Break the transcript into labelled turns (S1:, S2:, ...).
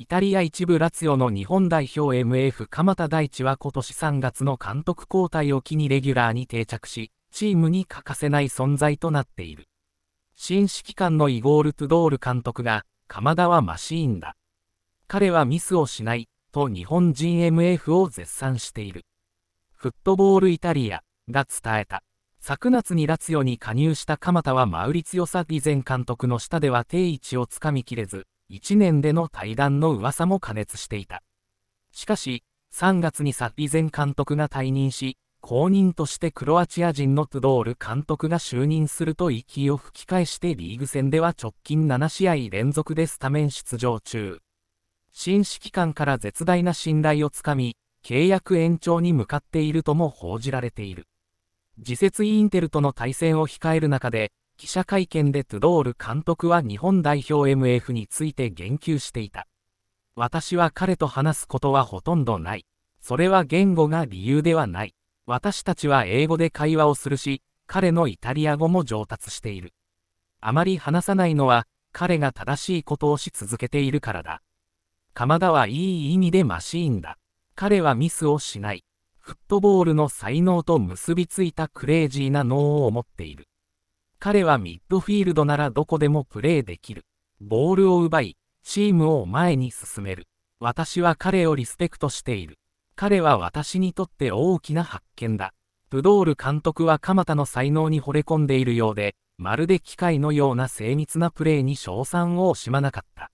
S1: イタリア一部ラツィオの日本代表 MF 鎌田大地は今年3月の監督交代を機にレギュラーに定着し、チームに欠かせない存在となっている。新指揮官のイゴール・トゥドール監督が、鎌田はマシーンだ。彼はミスをしない、と日本人 MF を絶賛している。フットボールイタリアが伝えた。昨夏にラツィオに加入した鎌田はマウリツィオ・サディ前監督の下では定位置をつかみきれず、1年での対談の噂も過熱していた。しかし、3月にサッリ前監督が退任し、後任としてクロアチア人のトゥドール監督が就任すると息を吹き返してリーグ戦では直近7試合連続でスタメン出場中。新指揮官から絶大な信頼をつかみ、契約延長に向かっているとも報じられている。次節インテルとの対戦を控える中で、記者会見でトゥドール監督は日本代表 MF について言及していた。私は彼と話すことはほとんどない。それは言語が理由ではない。私たちは英語で会話をするし、彼のイタリア語も上達している。あまり話さないのは、彼が正しいことをし続けているからだ。鎌田はいい意味でマシーンだ。彼はミスをしない。フットボールの才能と結びついたクレイジーな脳を持っている。彼はミッドフィールドならどこでもプレーできる。ボールを奪い、チームを前に進める。私は彼をリスペクトしている。彼は私にとって大きな発見だ。プドール監督は鎌田の才能に惚れ込んでいるようで、まるで機械のような精密なプレーに称賛を惜しまなかった。